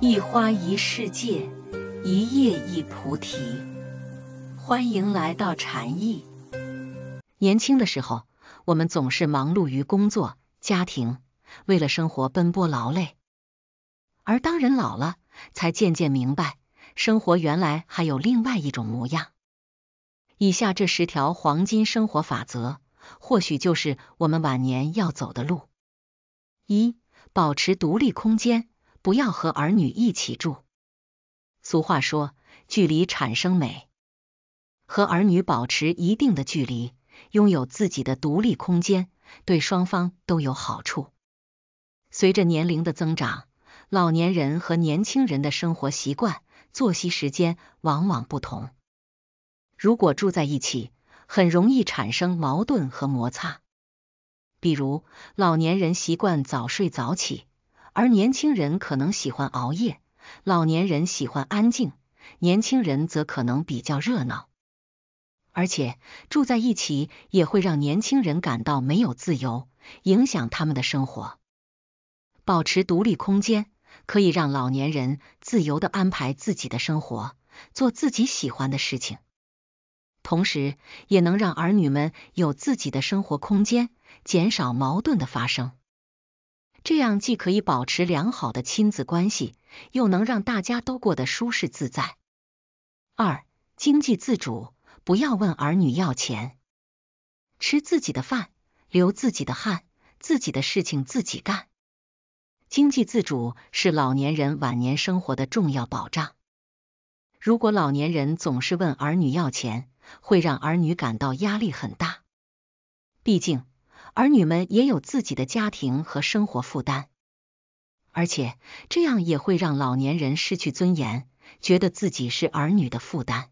一花一世界，一叶一菩提。欢迎来到禅意。年轻的时候，我们总是忙碌于工作、家庭，为了生活奔波劳累；而当人老了，才渐渐明白，生活原来还有另外一种模样。以下这十条黄金生活法则，或许就是我们晚年要走的路。一、保持独立空间。不要和儿女一起住。俗话说，距离产生美。和儿女保持一定的距离，拥有自己的独立空间，对双方都有好处。随着年龄的增长，老年人和年轻人的生活习惯、作息时间往往不同。如果住在一起，很容易产生矛盾和摩擦。比如，老年人习惯早睡早起。而年轻人可能喜欢熬夜，老年人喜欢安静，年轻人则可能比较热闹。而且住在一起也会让年轻人感到没有自由，影响他们的生活。保持独立空间可以让老年人自由的安排自己的生活，做自己喜欢的事情，同时也能让儿女们有自己的生活空间，减少矛盾的发生。这样既可以保持良好的亲子关系，又能让大家都过得舒适自在。二、经济自主，不要问儿女要钱，吃自己的饭，流自己的汗，自己的事情自己干。经济自主是老年人晚年生活的重要保障。如果老年人总是问儿女要钱，会让儿女感到压力很大。毕竟。儿女们也有自己的家庭和生活负担，而且这样也会让老年人失去尊严，觉得自己是儿女的负担。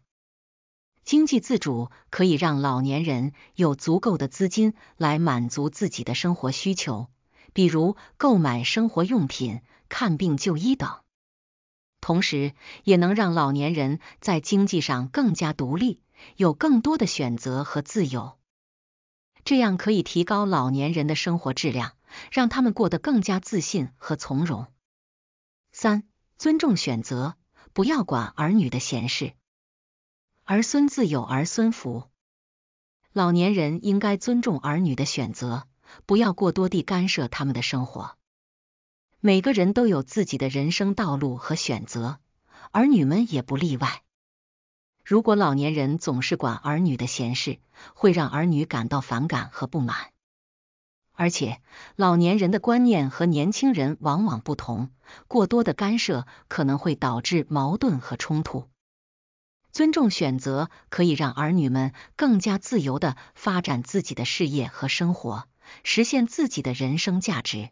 经济自主可以让老年人有足够的资金来满足自己的生活需求，比如购买生活用品、看病就医等，同时也能让老年人在经济上更加独立，有更多的选择和自由。这样可以提高老年人的生活质量，让他们过得更加自信和从容。三、尊重选择，不要管儿女的闲事，儿孙自有儿孙福。老年人应该尊重儿女的选择，不要过多地干涉他们的生活。每个人都有自己的人生道路和选择，儿女们也不例外。如果老年人总是管儿女的闲事，会让儿女感到反感和不满。而且，老年人的观念和年轻人往往不同，过多的干涉可能会导致矛盾和冲突。尊重选择可以让儿女们更加自由的发展自己的事业和生活，实现自己的人生价值，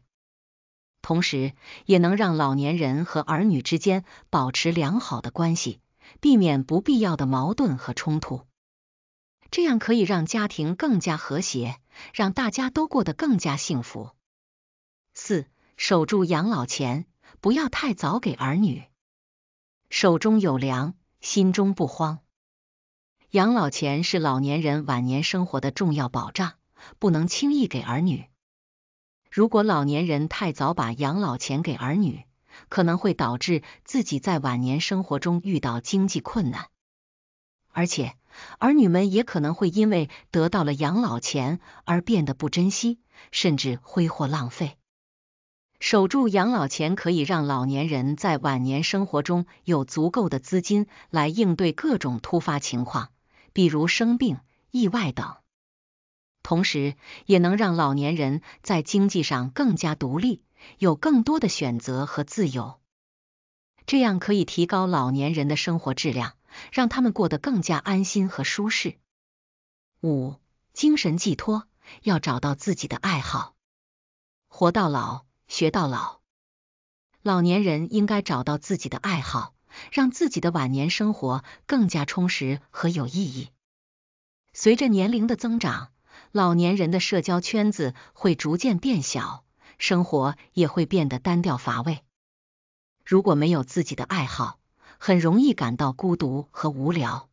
同时也能让老年人和儿女之间保持良好的关系。避免不必要的矛盾和冲突，这样可以让家庭更加和谐，让大家都过得更加幸福。四、守住养老钱，不要太早给儿女。手中有粮，心中不慌。养老钱是老年人晚年生活的重要保障，不能轻易给儿女。如果老年人太早把养老钱给儿女，可能会导致自己在晚年生活中遇到经济困难，而且儿女们也可能会因为得到了养老钱而变得不珍惜，甚至挥霍浪费。守住养老钱可以让老年人在晚年生活中有足够的资金来应对各种突发情况，比如生病、意外等，同时也能让老年人在经济上更加独立。有更多的选择和自由，这样可以提高老年人的生活质量，让他们过得更加安心和舒适。五、精神寄托要找到自己的爱好，活到老学到老。老年人应该找到自己的爱好，让自己的晚年生活更加充实和有意义。随着年龄的增长，老年人的社交圈子会逐渐变小。生活也会变得单调乏味。如果没有自己的爱好，很容易感到孤独和无聊。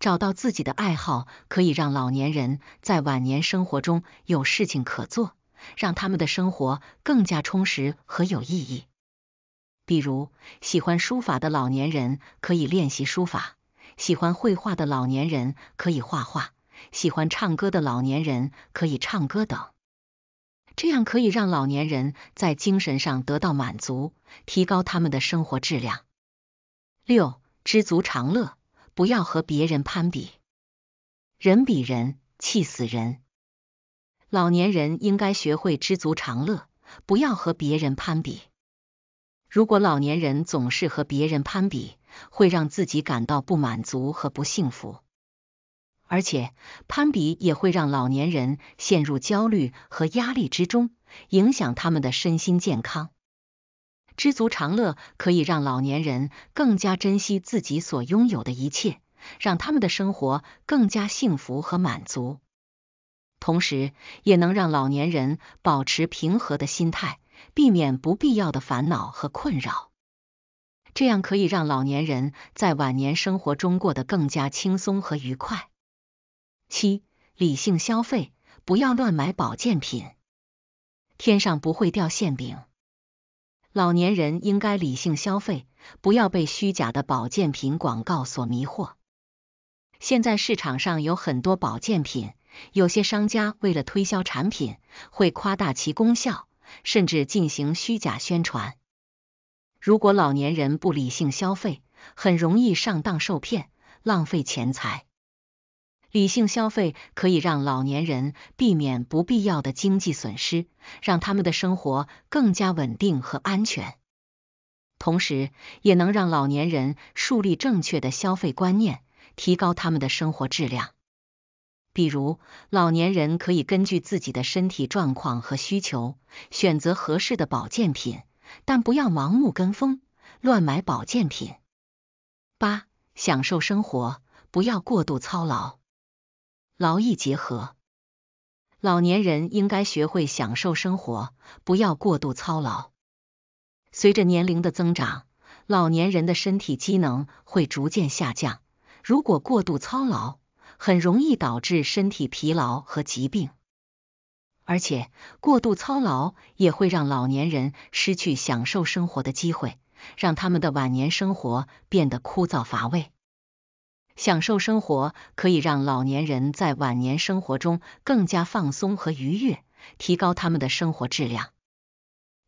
找到自己的爱好，可以让老年人在晚年生活中有事情可做，让他们的生活更加充实和有意义。比如，喜欢书法的老年人可以练习书法，喜欢绘画的老年人可以画画，喜欢唱歌的老年人可以唱歌等。这样可以让老年人在精神上得到满足，提高他们的生活质量。六，知足常乐，不要和别人攀比，人比人气死人。老年人应该学会知足常乐，不要和别人攀比。如果老年人总是和别人攀比，会让自己感到不满足和不幸福。而且，攀比也会让老年人陷入焦虑和压力之中，影响他们的身心健康。知足常乐可以让老年人更加珍惜自己所拥有的一切，让他们的生活更加幸福和满足。同时，也能让老年人保持平和的心态，避免不必要的烦恼和困扰。这样可以让老年人在晚年生活中过得更加轻松和愉快。七，理性消费，不要乱买保健品。天上不会掉馅饼，老年人应该理性消费，不要被虚假的保健品广告所迷惑。现在市场上有很多保健品，有些商家为了推销产品，会夸大其功效，甚至进行虚假宣传。如果老年人不理性消费，很容易上当受骗，浪费钱财。理性消费可以让老年人避免不必要的经济损失，让他们的生活更加稳定和安全，同时也能让老年人树立正确的消费观念，提高他们的生活质量。比如，老年人可以根据自己的身体状况和需求选择合适的保健品，但不要盲目跟风乱买保健品。八、享受生活，不要过度操劳。劳逸结合，老年人应该学会享受生活，不要过度操劳。随着年龄的增长，老年人的身体机能会逐渐下降，如果过度操劳，很容易导致身体疲劳和疾病。而且，过度操劳也会让老年人失去享受生活的机会，让他们的晚年生活变得枯燥乏味。享受生活可以让老年人在晚年生活中更加放松和愉悦，提高他们的生活质量。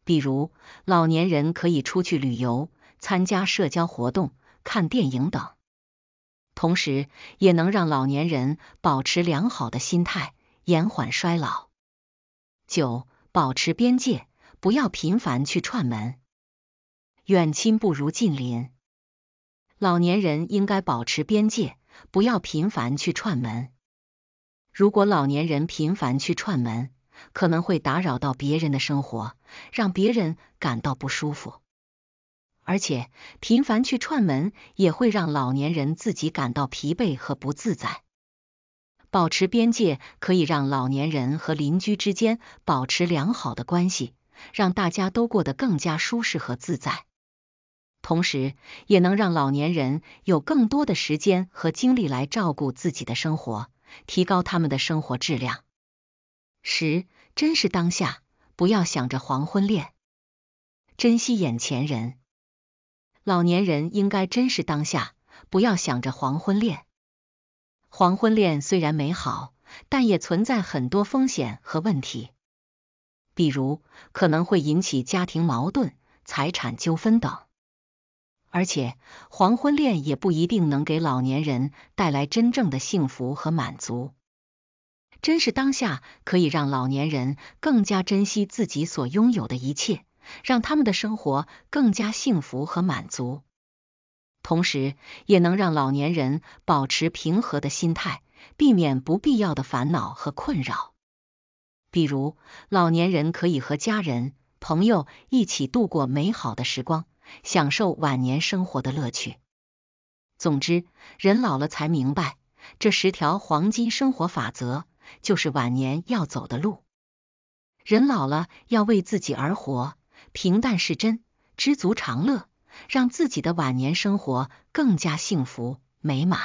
比如，老年人可以出去旅游、参加社交活动、看电影等，同时也能让老年人保持良好的心态，延缓衰老。九、保持边界，不要频繁去串门，远亲不如近邻。老年人应该保持边界，不要频繁去串门。如果老年人频繁去串门，可能会打扰到别人的生活，让别人感到不舒服。而且，频繁去串门也会让老年人自己感到疲惫和不自在。保持边界可以让老年人和邻居之间保持良好的关系，让大家都过得更加舒适和自在。同时，也能让老年人有更多的时间和精力来照顾自己的生活，提高他们的生活质量。十，珍视当下，不要想着黄昏恋，珍惜眼前人。老年人应该珍视当下，不要想着黄昏恋。黄昏恋虽然美好，但也存在很多风险和问题，比如可能会引起家庭矛盾、财产纠纷等。而且，黄昏恋也不一定能给老年人带来真正的幸福和满足。真是当下可以让老年人更加珍惜自己所拥有的一切，让他们的生活更加幸福和满足，同时也能让老年人保持平和的心态，避免不必要的烦恼和困扰。比如，老年人可以和家人、朋友一起度过美好的时光。享受晚年生活的乐趣。总之，人老了才明白，这十条黄金生活法则就是晚年要走的路。人老了要为自己而活，平淡是真，知足常乐，让自己的晚年生活更加幸福美满。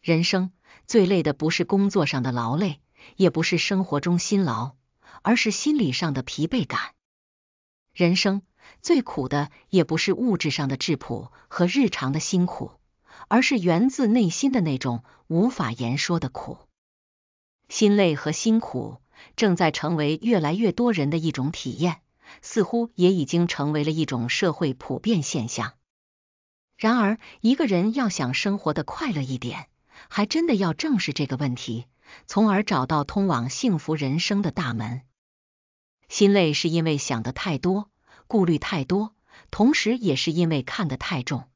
人生最累的不是工作上的劳累，也不是生活中辛劳，而是心理上的疲惫感。人生。最苦的也不是物质上的质朴和日常的辛苦，而是源自内心的那种无法言说的苦。心累和辛苦正在成为越来越多人的一种体验，似乎也已经成为了一种社会普遍现象。然而，一个人要想生活的快乐一点，还真的要正视这个问题，从而找到通往幸福人生的大门。心累是因为想的太多。顾虑太多，同时也是因为看得太重。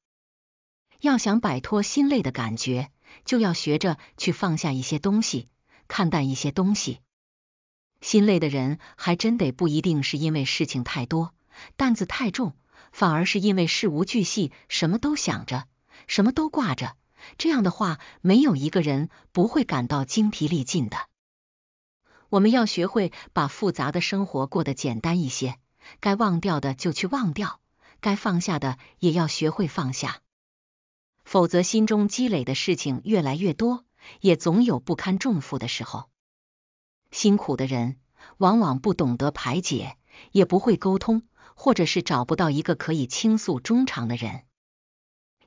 要想摆脱心累的感觉，就要学着去放下一些东西，看淡一些东西。心累的人还真得不一定是因为事情太多，担子太重，反而是因为事无巨细，什么都想着，什么都挂着。这样的话，没有一个人不会感到精疲力尽的。我们要学会把复杂的生活过得简单一些。该忘掉的就去忘掉，该放下的也要学会放下，否则心中积累的事情越来越多，也总有不堪重负的时候。辛苦的人往往不懂得排解，也不会沟通，或者是找不到一个可以倾诉衷肠的人。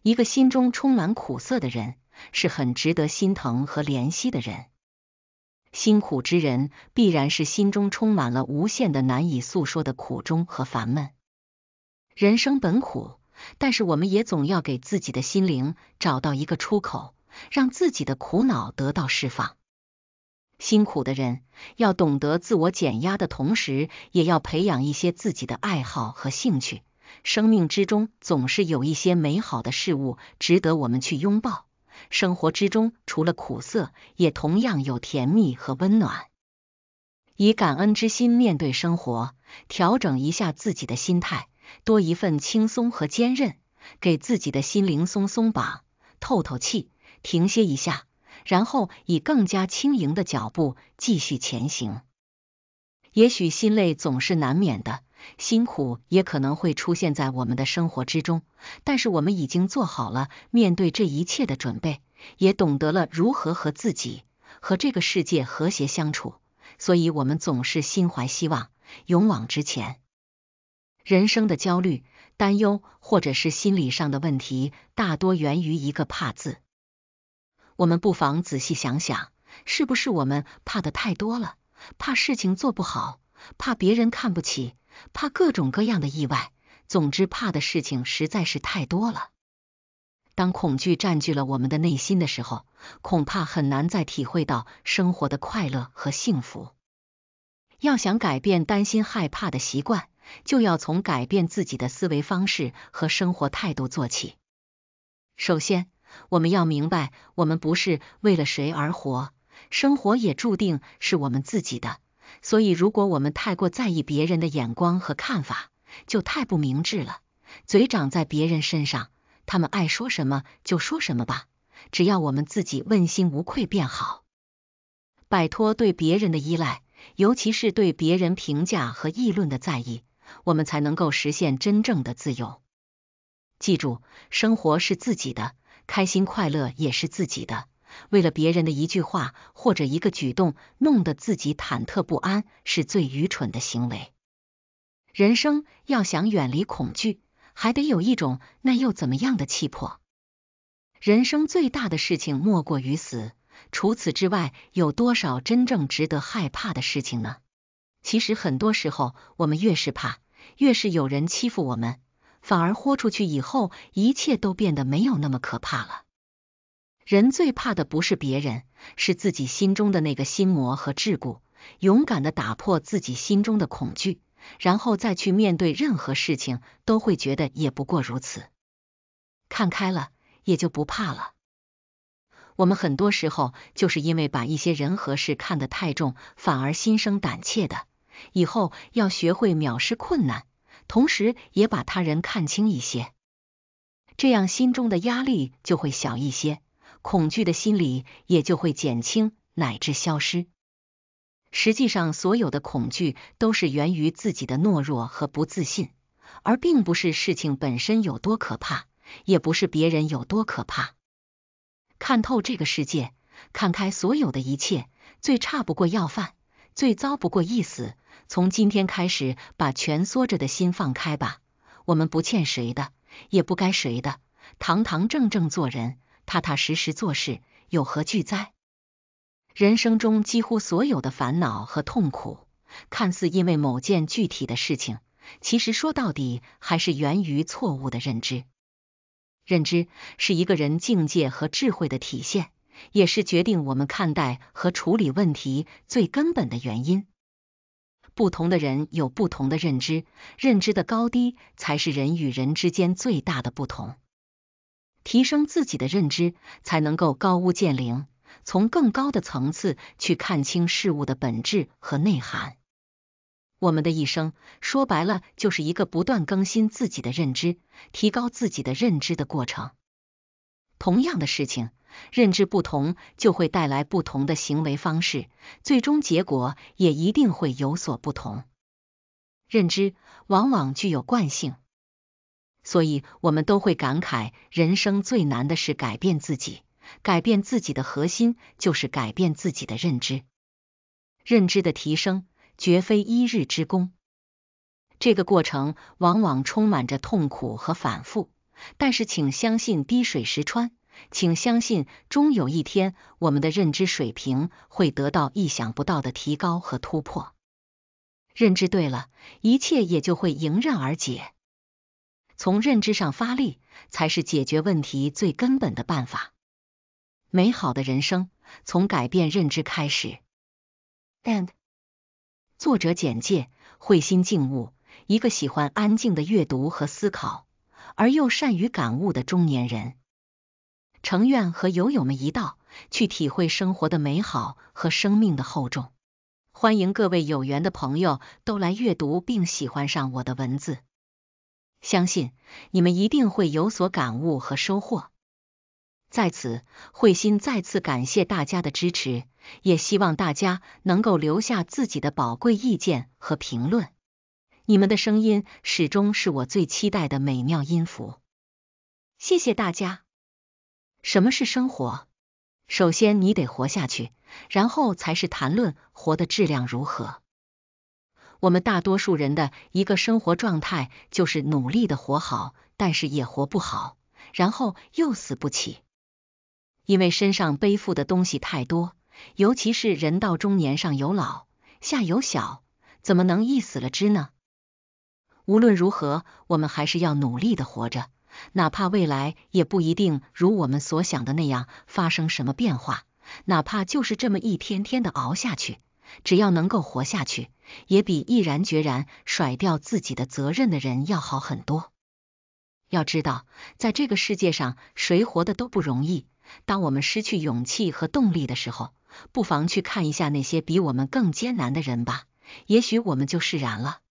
一个心中充满苦涩的人，是很值得心疼和怜惜的人。辛苦之人，必然是心中充满了无限的难以诉说的苦衷和烦闷。人生本苦，但是我们也总要给自己的心灵找到一个出口，让自己的苦恼得到释放。辛苦的人要懂得自我减压的同时，也要培养一些自己的爱好和兴趣。生命之中总是有一些美好的事物值得我们去拥抱。生活之中除了苦涩，也同样有甜蜜和温暖。以感恩之心面对生活，调整一下自己的心态，多一份轻松和坚韧，给自己的心灵松松绑、透透气，停歇一下，然后以更加轻盈的脚步继续前行。也许心累总是难免的。辛苦也可能会出现在我们的生活之中，但是我们已经做好了面对这一切的准备，也懂得了如何和自己和这个世界和谐相处，所以，我们总是心怀希望，勇往直前。人生的焦虑、担忧，或者是心理上的问题，大多源于一个“怕”字。我们不妨仔细想想，是不是我们怕的太多了？怕事情做不好，怕别人看不起。怕各种各样的意外，总之怕的事情实在是太多了。当恐惧占据了我们的内心的时候，恐怕很难再体会到生活的快乐和幸福。要想改变担心害怕的习惯，就要从改变自己的思维方式和生活态度做起。首先，我们要明白，我们不是为了谁而活，生活也注定是我们自己的。所以，如果我们太过在意别人的眼光和看法，就太不明智了。嘴长在别人身上，他们爱说什么就说什么吧，只要我们自己问心无愧便好。摆脱对别人的依赖，尤其是对别人评价和议论的在意，我们才能够实现真正的自由。记住，生活是自己的，开心快乐也是自己的。为了别人的一句话或者一个举动，弄得自己忐忑不安，是最愚蠢的行为。人生要想远离恐惧，还得有一种那又怎么样的气魄。人生最大的事情莫过于死，除此之外，有多少真正值得害怕的事情呢？其实很多时候，我们越是怕，越是有人欺负我们，反而豁出去以后，一切都变得没有那么可怕了。人最怕的不是别人，是自己心中的那个心魔和桎梏。勇敢的打破自己心中的恐惧，然后再去面对任何事情，都会觉得也不过如此。看开了，也就不怕了。我们很多时候就是因为把一些人和事看得太重，反而心生胆怯的。以后要学会藐视困难，同时也把他人看清一些，这样心中的压力就会小一些。恐惧的心理也就会减轻乃至消失。实际上，所有的恐惧都是源于自己的懦弱和不自信，而并不是事情本身有多可怕，也不是别人有多可怕。看透这个世界，看开所有的一切，最差不过要饭，最糟不过一死。从今天开始，把蜷缩着的心放开吧。我们不欠谁的，也不该谁的，堂堂正正做人。踏踏实实做事，有何惧哉？人生中几乎所有的烦恼和痛苦，看似因为某件具体的事情，其实说到底还是源于错误的认知。认知是一个人境界和智慧的体现，也是决定我们看待和处理问题最根本的原因。不同的人有不同的认知，认知的高低才是人与人之间最大的不同。提升自己的认知，才能够高屋建瓴，从更高的层次去看清事物的本质和内涵。我们的一生，说白了，就是一个不断更新自己的认知、提高自己的认知的过程。同样的事情，认知不同，就会带来不同的行为方式，最终结果也一定会有所不同。认知往往具有惯性。所以，我们都会感慨，人生最难的是改变自己。改变自己的核心就是改变自己的认知。认知的提升绝非一日之功，这个过程往往充满着痛苦和反复。但是，请相信滴水石穿，请相信，终有一天，我们的认知水平会得到意想不到的提高和突破。认知对了，一切也就会迎刃而解。从认知上发力，才是解决问题最根本的办法。美好的人生从改变认知开始。And，作者简介：慧心静悟，一个喜欢安静的阅读和思考，而又善于感悟的中年人。诚愿和友友们一道，去体会生活的美好和生命的厚重。欢迎各位有缘的朋友都来阅读并喜欢上我的文字。相信你们一定会有所感悟和收获。在此，慧心再次感谢大家的支持，也希望大家能够留下自己的宝贵意见和评论。你们的声音始终是我最期待的美妙音符。谢谢大家。什么是生活？首先你得活下去，然后才是谈论活的质量如何。我们大多数人的一个生活状态就是努力的活好，但是也活不好，然后又死不起，因为身上背负的东西太多，尤其是人到中年，上有老，下有小，怎么能一死了之呢？无论如何，我们还是要努力的活着，哪怕未来也不一定如我们所想的那样发生什么变化，哪怕就是这么一天天的熬下去，只要能够活下去。也比毅然决然甩掉自己的责任的人要好很多。要知道，在这个世界上，谁活的都不容易。当我们失去勇气和动力的时候，不妨去看一下那些比我们更艰难的人吧。也许我们就释然了。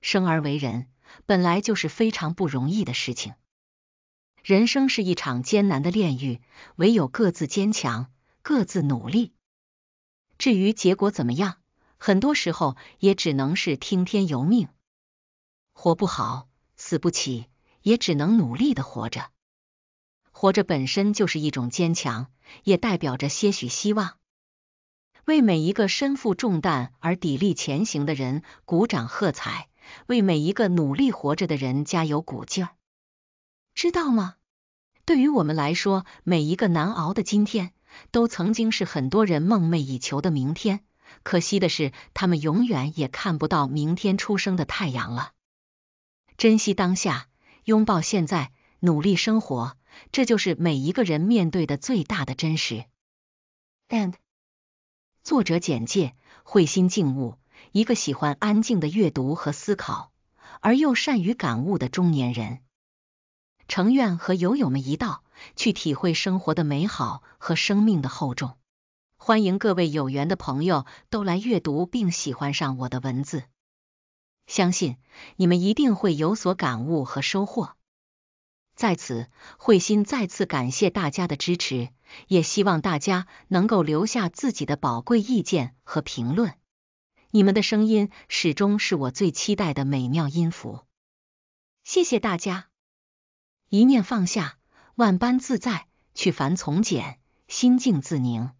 生而为人，本来就是非常不容易的事情。人生是一场艰难的炼狱，唯有各自坚强，各自努力。至于结果怎么样？很多时候也只能是听天由命，活不好，死不起，也只能努力的活着。活着本身就是一种坚强，也代表着些许希望。为每一个身负重担而砥砺前行的人鼓掌喝彩，为每一个努力活着的人加油鼓劲儿，知道吗？对于我们来说，每一个难熬的今天，都曾经是很多人梦寐以求的明天。可惜的是，他们永远也看不到明天出生的太阳了。珍惜当下，拥抱现在，努力生活，这就是每一个人面对的最大的真实。And，作者简介：慧心静悟，一个喜欢安静的阅读和思考，而又善于感悟的中年人。诚愿和友友们一道，去体会生活的美好和生命的厚重。欢迎各位有缘的朋友都来阅读并喜欢上我的文字，相信你们一定会有所感悟和收获。在此，慧心再次感谢大家的支持，也希望大家能够留下自己的宝贵意见和评论。你们的声音始终是我最期待的美妙音符。谢谢大家。一念放下，万般自在；去繁从简，心静自宁。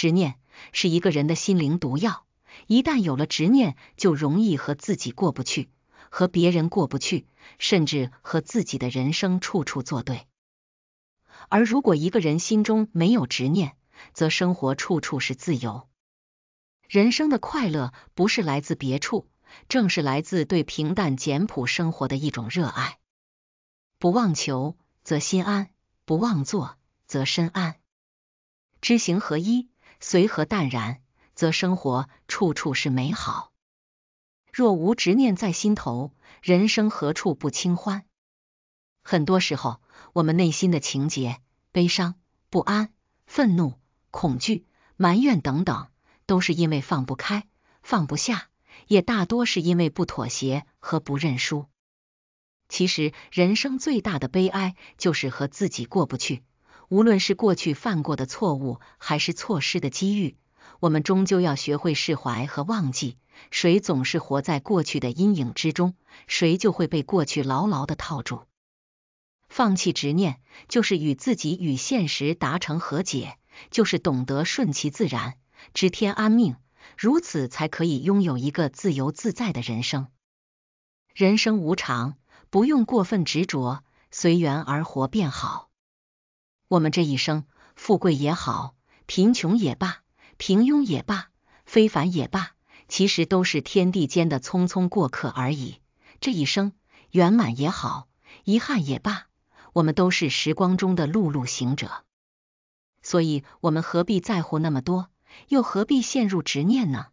执念是一个人的心灵毒药，一旦有了执念，就容易和自己过不去，和别人过不去，甚至和自己的人生处处作对。而如果一个人心中没有执念，则生活处处是自由。人生的快乐不是来自别处，正是来自对平淡简朴生活的一种热爱。不妄求则心安，不妄做则身安，知行合一。随和淡然，则生活处处是美好；若无执念在心头，人生何处不清欢？很多时候，我们内心的情节、悲伤、不安、愤怒、恐惧、埋怨等等，都是因为放不开放不下，也大多是因为不妥协和不认输。其实，人生最大的悲哀，就是和自己过不去。无论是过去犯过的错误，还是错失的机遇，我们终究要学会释怀和忘记。谁总是活在过去的阴影之中，谁就会被过去牢牢的套住。放弃执念，就是与自己与现实达成和解，就是懂得顺其自然，知天安命。如此才可以拥有一个自由自在的人生。人生无常，不用过分执着，随缘而活便好。我们这一生，富贵也好，贫穷也罢，平庸也罢，非凡也罢，其实都是天地间的匆匆过客而已。这一生，圆满也好，遗憾也罢，我们都是时光中的碌碌行者。所以，我们何必在乎那么多？又何必陷入执念呢？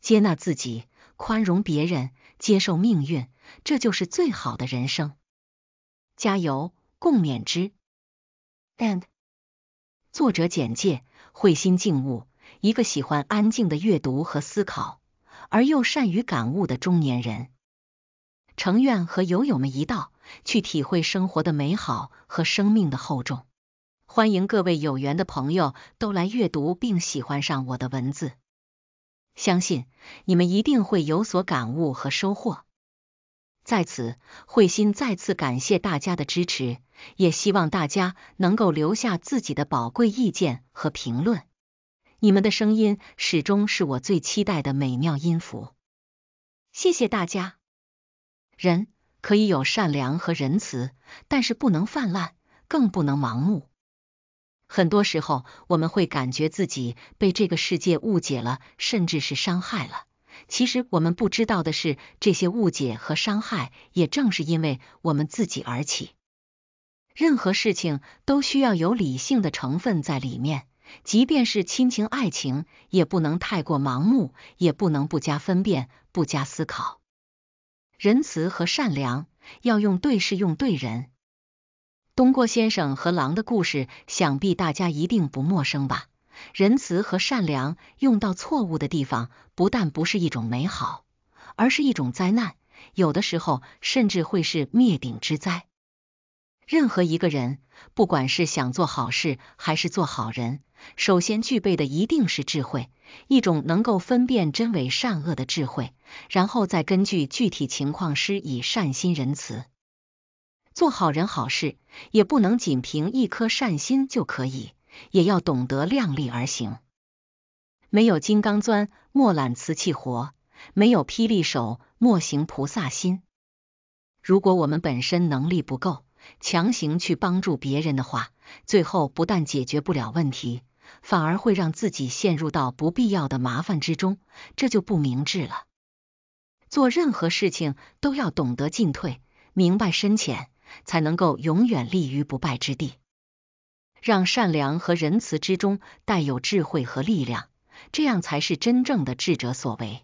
接纳自己，宽容别人，接受命运，这就是最好的人生。加油，共勉之。and，作者简介：慧心静悟，一个喜欢安静的阅读和思考，而又善于感悟的中年人。诚愿和友友们一道，去体会生活的美好和生命的厚重。欢迎各位有缘的朋友都来阅读并喜欢上我的文字，相信你们一定会有所感悟和收获。在此，慧心再次感谢大家的支持，也希望大家能够留下自己的宝贵意见和评论。你们的声音始终是我最期待的美妙音符。谢谢大家。人可以有善良和仁慈，但是不能泛滥，更不能盲目。很多时候，我们会感觉自己被这个世界误解了，甚至是伤害了。其实我们不知道的是，这些误解和伤害也正是因为我们自己而起。任何事情都需要有理性的成分在里面，即便是亲情、爱情，也不能太过盲目，也不能不加分辨、不加思考。仁慈和善良要用对事，用对人。东郭先生和狼的故事，想必大家一定不陌生吧。仁慈和善良用到错误的地方，不但不是一种美好，而是一种灾难。有的时候，甚至会是灭顶之灾。任何一个人，不管是想做好事还是做好人，首先具备的一定是智慧，一种能够分辨真伪善恶的智慧，然后再根据具体情况施以善心仁慈。做好人好事，也不能仅凭一颗善心就可以。也要懂得量力而行，没有金刚钻，莫揽瓷器活；没有霹雳手，莫行菩萨心。如果我们本身能力不够，强行去帮助别人的话，最后不但解决不了问题，反而会让自己陷入到不必要的麻烦之中，这就不明智了。做任何事情都要懂得进退，明白深浅，才能够永远立于不败之地。让善良和仁慈之中带有智慧和力量，这样才是真正的智者所为。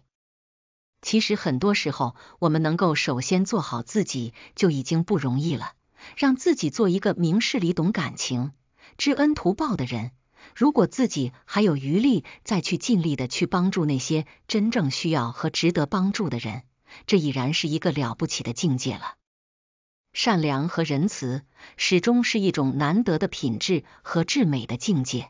其实很多时候，我们能够首先做好自己就已经不容易了。让自己做一个明事理、懂感情、知恩图报的人，如果自己还有余力，再去尽力的去帮助那些真正需要和值得帮助的人，这已然是一个了不起的境界了。善良和仁慈始终是一种难得的品质和至美的境界。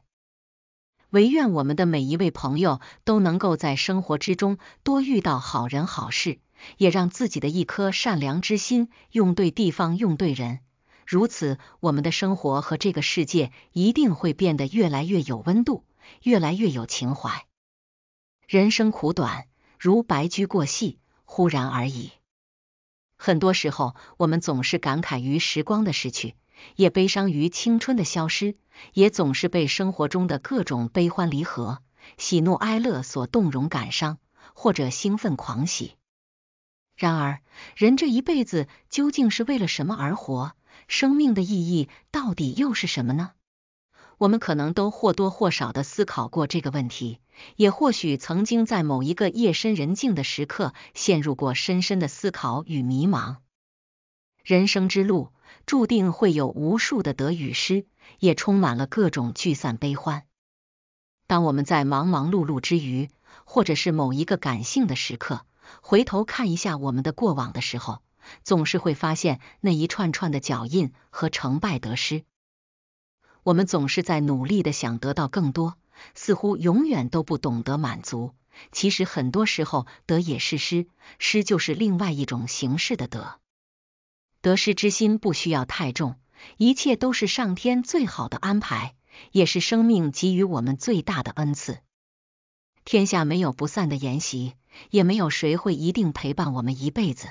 唯愿我们的每一位朋友都能够在生活之中多遇到好人好事，也让自己的一颗善良之心用对地方、用对人。如此，我们的生活和这个世界一定会变得越来越有温度，越来越有情怀。人生苦短，如白驹过隙，忽然而已。很多时候，我们总是感慨于时光的逝去，也悲伤于青春的消失，也总是被生活中的各种悲欢离合、喜怒哀乐所动容感伤，或者兴奋狂喜。然而，人这一辈子究竟是为了什么而活？生命的意义到底又是什么呢？我们可能都或多或少的思考过这个问题，也或许曾经在某一个夜深人静的时刻陷入过深深的思考与迷茫。人生之路注定会有无数的得与失，也充满了各种聚散悲欢。当我们在忙忙碌碌之余，或者是某一个感性的时刻，回头看一下我们的过往的时候，总是会发现那一串串的脚印和成败得失。我们总是在努力的想得到更多，似乎永远都不懂得满足。其实很多时候得也是失，失就是另外一种形式的得。得失之心不需要太重，一切都是上天最好的安排，也是生命给予我们最大的恩赐。天下没有不散的筵席，也没有谁会一定陪伴我们一辈子。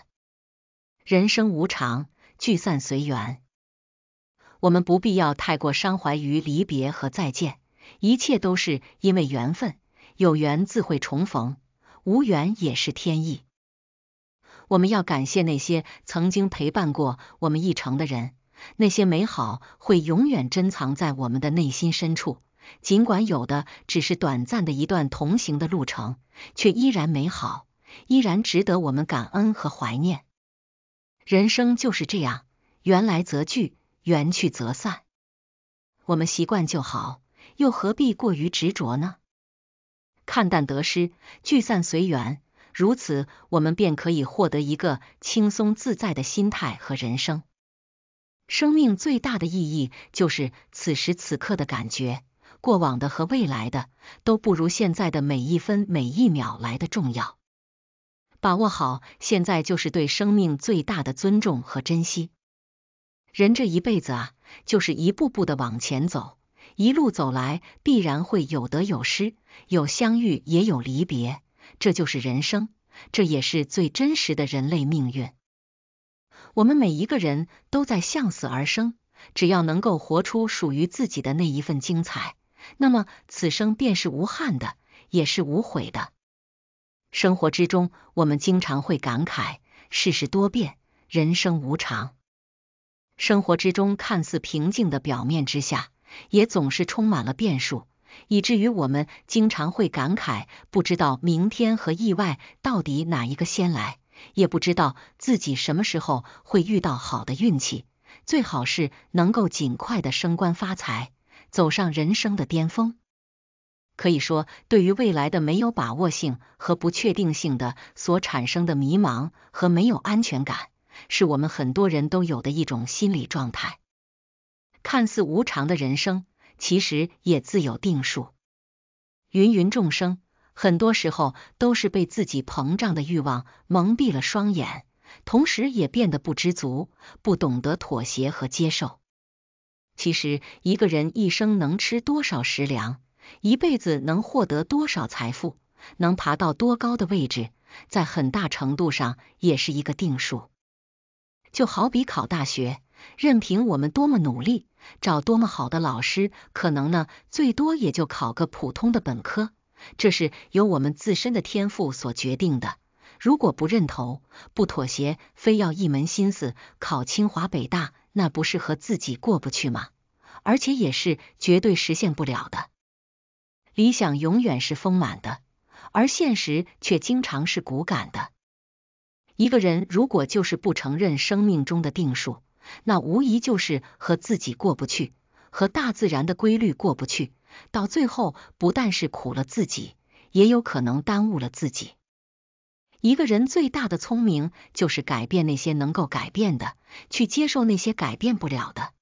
人生无常，聚散随缘。我们不必要太过伤怀于离别和再见，一切都是因为缘分，有缘自会重逢，无缘也是天意。我们要感谢那些曾经陪伴过我们一程的人，那些美好会永远珍藏在我们的内心深处。尽管有的只是短暂的一段同行的路程，却依然美好，依然值得我们感恩和怀念。人生就是这样，缘来则聚。缘去则散，我们习惯就好，又何必过于执着呢？看淡得失，聚散随缘，如此我们便可以获得一个轻松自在的心态和人生。生命最大的意义就是此时此刻的感觉，过往的和未来的都不如现在的每一分每一秒来的重要。把握好现在，就是对生命最大的尊重和珍惜。人这一辈子啊，就是一步步的往前走，一路走来必然会有得有失，有相遇也有离别，这就是人生，这也是最真实的人类命运。我们每一个人都在向死而生，只要能够活出属于自己的那一份精彩，那么此生便是无憾的，也是无悔的。生活之中，我们经常会感慨世事多变，人生无常。生活之中看似平静的表面之下，也总是充满了变数，以至于我们经常会感慨，不知道明天和意外到底哪一个先来，也不知道自己什么时候会遇到好的运气，最好是能够尽快的升官发财，走上人生的巅峰。可以说，对于未来的没有把握性和不确定性的所产生的迷茫和没有安全感。是我们很多人都有的一种心理状态。看似无常的人生，其实也自有定数。芸芸众生，很多时候都是被自己膨胀的欲望蒙蔽了双眼，同时也变得不知足，不懂得妥协和接受。其实，一个人一生能吃多少食粮，一辈子能获得多少财富，能爬到多高的位置，在很大程度上也是一个定数。就好比考大学，任凭我们多么努力，找多么好的老师，可能呢最多也就考个普通的本科，这是由我们自身的天赋所决定的。如果不认同、不妥协，非要一门心思考清华北大，那不是和自己过不去吗？而且也是绝对实现不了的。理想永远是丰满的，而现实却经常是骨感的。一个人如果就是不承认生命中的定数，那无疑就是和自己过不去，和大自然的规律过不去。到最后，不但是苦了自己，也有可能耽误了自己。一个人最大的聪明，就是改变那些能够改变的，去接受那些改变不了的。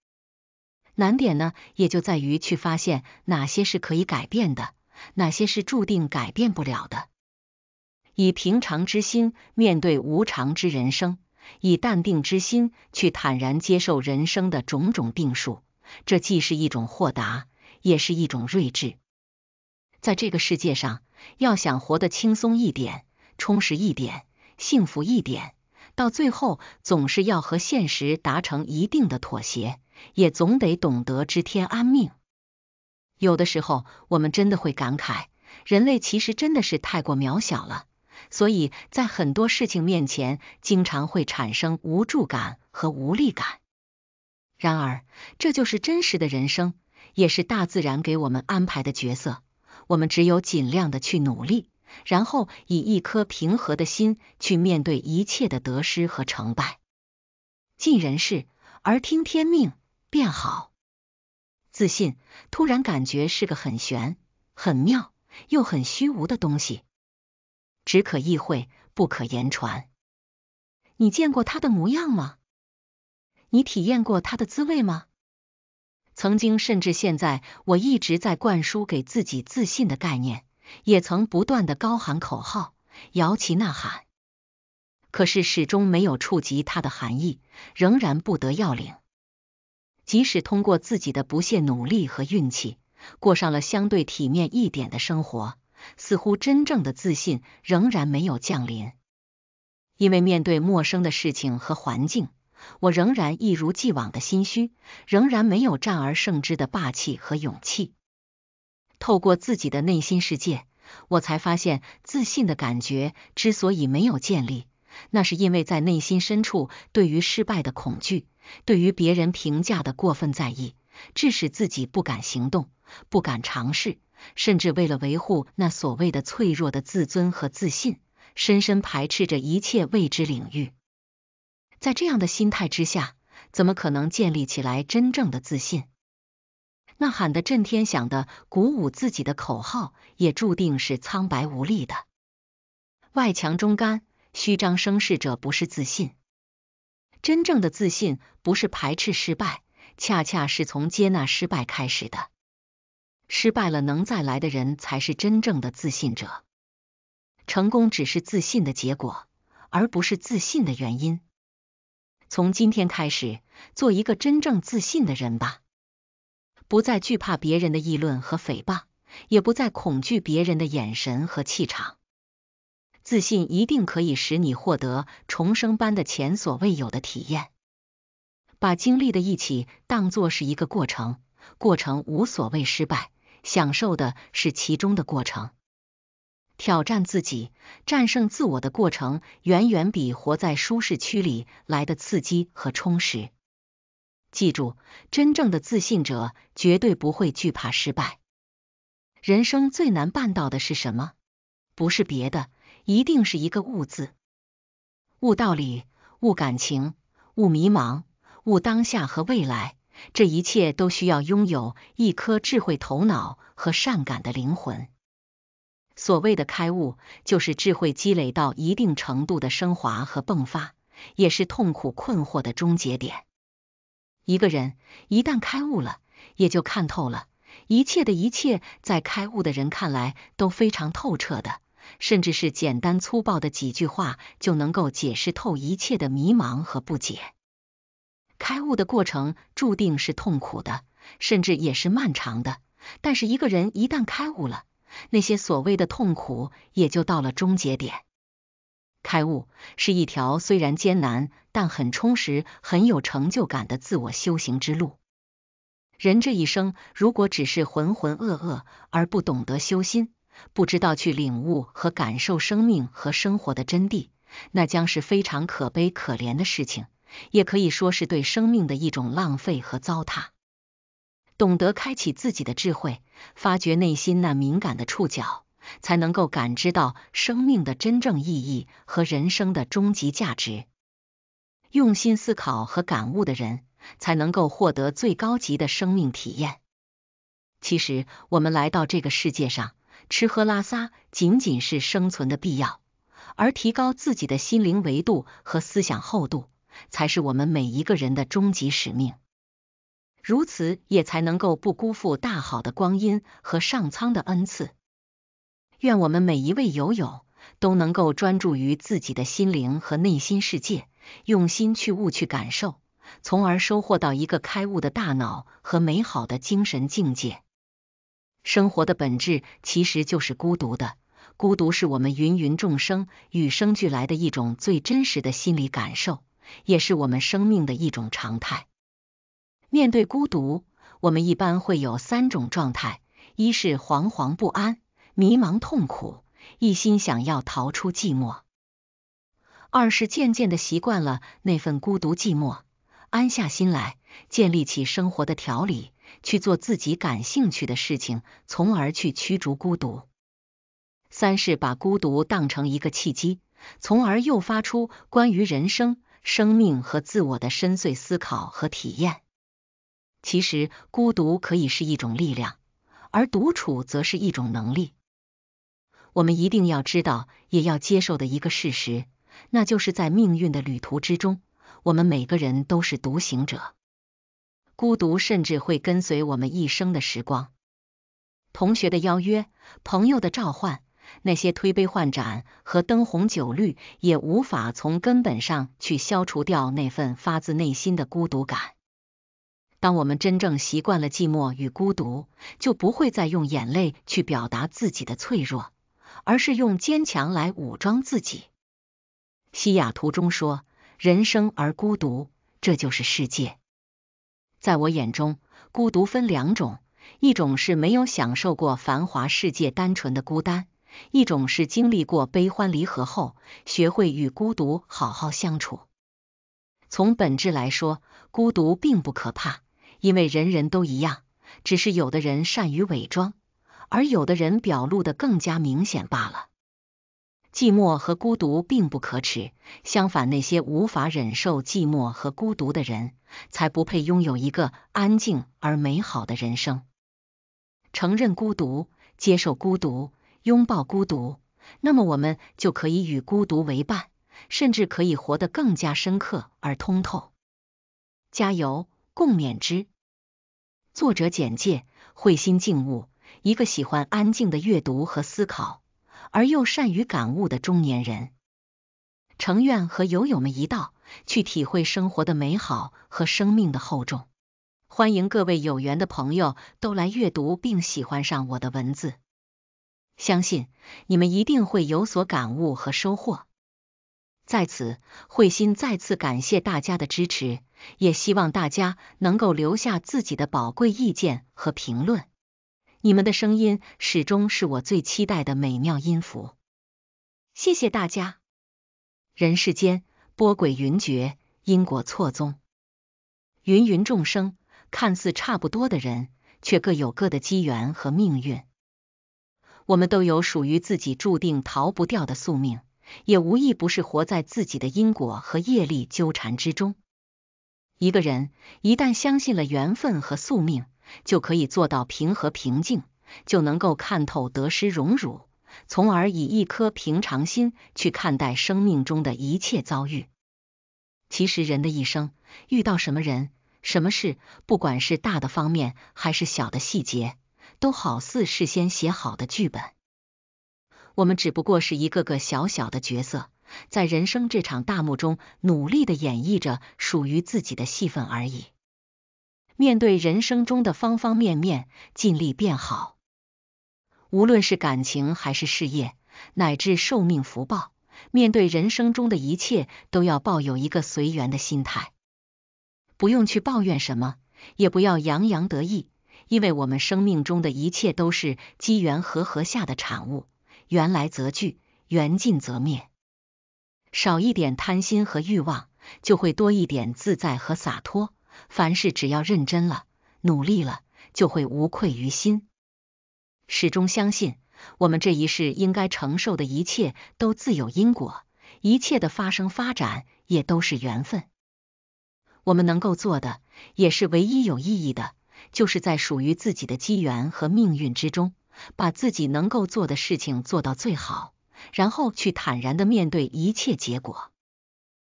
难点呢，也就在于去发现哪些是可以改变的，哪些是注定改变不了的。以平常之心面对无常之人生，以淡定之心去坦然接受人生的种种定数。这既是一种豁达，也是一种睿智。在这个世界上，要想活得轻松一点、充实一点、幸福一点，到最后总是要和现实达成一定的妥协，也总得懂得知天安命。有的时候，我们真的会感慨，人类其实真的是太过渺小了。所以在很多事情面前，经常会产生无助感和无力感。然而，这就是真实的人生，也是大自然给我们安排的角色。我们只有尽量的去努力，然后以一颗平和的心去面对一切的得失和成败，尽人事而听天命，便好。自信突然感觉是个很玄、很妙又很虚无的东西。只可意会，不可言传。你见过他的模样吗？你体验过他的滋味吗？曾经，甚至现在，我一直在灌输给自己自信的概念，也曾不断的高喊口号，摇旗呐喊，可是始终没有触及它的含义，仍然不得要领。即使通过自己的不懈努力和运气，过上了相对体面一点的生活。似乎真正的自信仍然没有降临，因为面对陌生的事情和环境，我仍然一如既往的心虚，仍然没有战而胜之的霸气和勇气。透过自己的内心世界，我才发现，自信的感觉之所以没有建立，那是因为在内心深处对于失败的恐惧，对于别人评价的过分在意，致使自己不敢行动，不敢尝试。甚至为了维护那所谓的脆弱的自尊和自信，深深排斥着一切未知领域。在这样的心态之下，怎么可能建立起来真正的自信？呐喊的震天响的鼓舞自己的口号，也注定是苍白无力的。外强中干、虚张声势者不是自信，真正的自信不是排斥失败，恰恰是从接纳失败开始的。失败了能再来的人才是真正的自信者。成功只是自信的结果，而不是自信的原因。从今天开始，做一个真正自信的人吧，不再惧怕别人的议论和诽谤，也不再恐惧别人的眼神和气场。自信一定可以使你获得重生般的前所未有的体验。把经历的一起当做是一个过程，过程无所谓失败。享受的是其中的过程，挑战自己、战胜自我的过程，远远比活在舒适区里来的刺激和充实。记住，真正的自信者绝对不会惧怕失败。人生最难办到的是什么？不是别的，一定是一个“悟”字：悟道理、悟感情、悟迷茫、悟当下和未来。这一切都需要拥有一颗智慧头脑和善感的灵魂。所谓的开悟，就是智慧积累到一定程度的升华和迸发，也是痛苦困惑的终结点。一个人一旦开悟了，也就看透了，一切的一切，在开悟的人看来都非常透彻的，甚至是简单粗暴的几句话就能够解释透一切的迷茫和不解。开悟的过程注定是痛苦的，甚至也是漫长的。但是一个人一旦开悟了，那些所谓的痛苦也就到了终结点。开悟是一条虽然艰难，但很充实、很有成就感的自我修行之路。人这一生如果只是浑浑噩噩，而不懂得修心，不知道去领悟和感受生命和生活的真谛，那将是非常可悲可怜的事情。也可以说是对生命的一种浪费和糟蹋。懂得开启自己的智慧，发掘内心那敏感的触角，才能够感知到生命的真正意义和人生的终极价值。用心思考和感悟的人，才能够获得最高级的生命体验。其实，我们来到这个世界上，吃喝拉撒仅仅是生存的必要，而提高自己的心灵维度和思想厚度。才是我们每一个人的终极使命，如此也才能够不辜负大好的光阴和上苍的恩赐。愿我们每一位友友都能够专注于自己的心灵和内心世界，用心去悟去感受，从而收获到一个开悟的大脑和美好的精神境界。生活的本质其实就是孤独的，孤独是我们芸芸众生与生俱来的一种最真实的心理感受。也是我们生命的一种常态。面对孤独，我们一般会有三种状态：一是惶惶不安、迷茫痛苦，一心想要逃出寂寞；二是渐渐的习惯了那份孤独寂寞，安下心来，建立起生活的条理，去做自己感兴趣的事情，从而去驱逐孤独；三是把孤独当成一个契机，从而诱发出关于人生。生命和自我的深邃思考和体验，其实孤独可以是一种力量，而独处则是一种能力。我们一定要知道，也要接受的一个事实，那就是在命运的旅途之中，我们每个人都是独行者。孤独甚至会跟随我们一生的时光。同学的邀约，朋友的召唤。那些推杯换盏和灯红酒绿，也无法从根本上去消除掉那份发自内心的孤独感。当我们真正习惯了寂寞与孤独，就不会再用眼泪去表达自己的脆弱，而是用坚强来武装自己。西雅图中说：“人生而孤独，这就是世界。”在我眼中，孤独分两种，一种是没有享受过繁华世界，单纯的孤单。一种是经历过悲欢离合后，学会与孤独好好相处。从本质来说，孤独并不可怕，因为人人都一样，只是有的人善于伪装，而有的人表露的更加明显罢了。寂寞和孤独并不可耻，相反，那些无法忍受寂寞和孤独的人，才不配拥有一个安静而美好的人生。承认孤独，接受孤独。拥抱孤独，那么我们就可以与孤独为伴，甚至可以活得更加深刻而通透。加油，共勉之。作者简介：慧心静悟，一个喜欢安静的阅读和思考，而又善于感悟的中年人。诚愿和友友们一道，去体会生活的美好和生命的厚重。欢迎各位有缘的朋友都来阅读并喜欢上我的文字。相信你们一定会有所感悟和收获。在此，慧心再次感谢大家的支持，也希望大家能够留下自己的宝贵意见和评论。你们的声音始终是我最期待的美妙音符。谢谢大家。人世间，波诡云谲，因果错综，芸芸众生，看似差不多的人，却各有各的机缘和命运。我们都有属于自己注定逃不掉的宿命，也无一不是活在自己的因果和业力纠缠之中。一个人一旦相信了缘分和宿命，就可以做到平和平静，就能够看透得失荣辱，从而以一颗平常心去看待生命中的一切遭遇。其实，人的一生遇到什么人、什么事，不管是大的方面还是小的细节。都好似事先写好的剧本，我们只不过是一个个小小的角色，在人生这场大幕中努力的演绎着属于自己的戏份而已。面对人生中的方方面面，尽力变好。无论是感情还是事业，乃至寿命福报，面对人生中的一切，都要抱有一个随缘的心态，不用去抱怨什么，也不要洋洋得意。因为我们生命中的一切都是机缘和合下的产物，缘来则聚，缘尽则灭。少一点贪心和欲望，就会多一点自在和洒脱。凡事只要认真了，努力了，就会无愧于心。始终相信，我们这一世应该承受的一切都自有因果，一切的发生发展也都是缘分。我们能够做的，也是唯一有意义的。就是在属于自己的机缘和命运之中，把自己能够做的事情做到最好，然后去坦然的面对一切结果。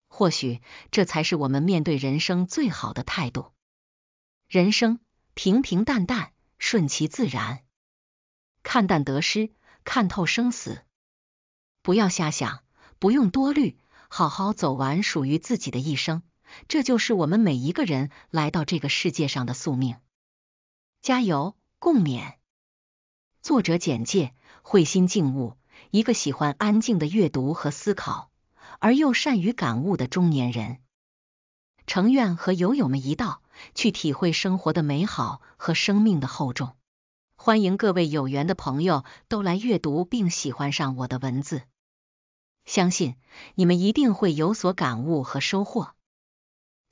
或许这才是我们面对人生最好的态度。人生平平淡淡，顺其自然，看淡得失，看透生死，不要瞎想，不用多虑，好好走完属于自己的一生。这就是我们每一个人来到这个世界上的宿命。加油！共勉。作者简介：慧心静悟，一个喜欢安静的阅读和思考，而又善于感悟的中年人。诚愿和友友们一道，去体会生活的美好和生命的厚重。欢迎各位有缘的朋友都来阅读并喜欢上我的文字，相信你们一定会有所感悟和收获。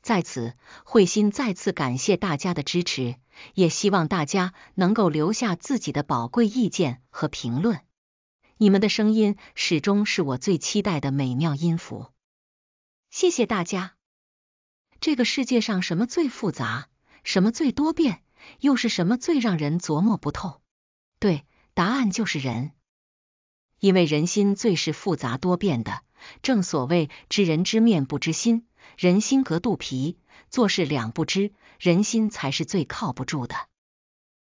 在此，慧心再次感谢大家的支持，也希望大家能够留下自己的宝贵意见和评论。你们的声音始终是我最期待的美妙音符。谢谢大家。这个世界上，什么最复杂？什么最多变？又是什么最让人琢磨不透？对，答案就是人，因为人心最是复杂多变的。正所谓“知人知面不知心”。人心隔肚皮，做事两不知，人心才是最靠不住的。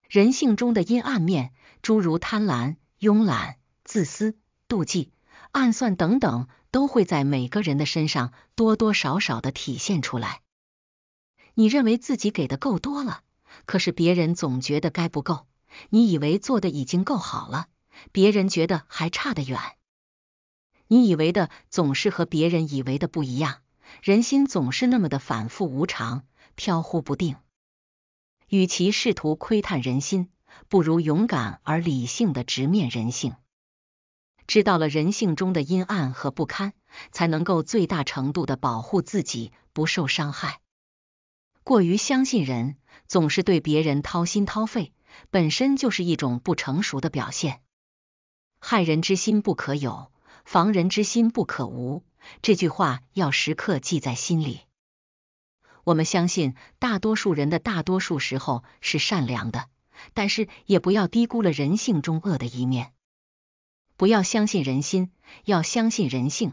人性中的阴暗面，诸如贪婪、慵懒、自私、妒忌、暗算等等，都会在每个人的身上多多少少的体现出来。你认为自己给的够多了，可是别人总觉得该不够；你以为做的已经够好了，别人觉得还差得远。你以为的总是和别人以为的不一样。人心总是那么的反复无常、飘忽不定。与其试图窥探人心，不如勇敢而理性的直面人性。知道了人性中的阴暗和不堪，才能够最大程度的保护自己不受伤害。过于相信人，总是对别人掏心掏肺，本身就是一种不成熟的表现。害人之心不可有。防人之心不可无，这句话要时刻记在心里。我们相信大多数人的大多数时候是善良的，但是也不要低估了人性中恶的一面。不要相信人心，要相信人性，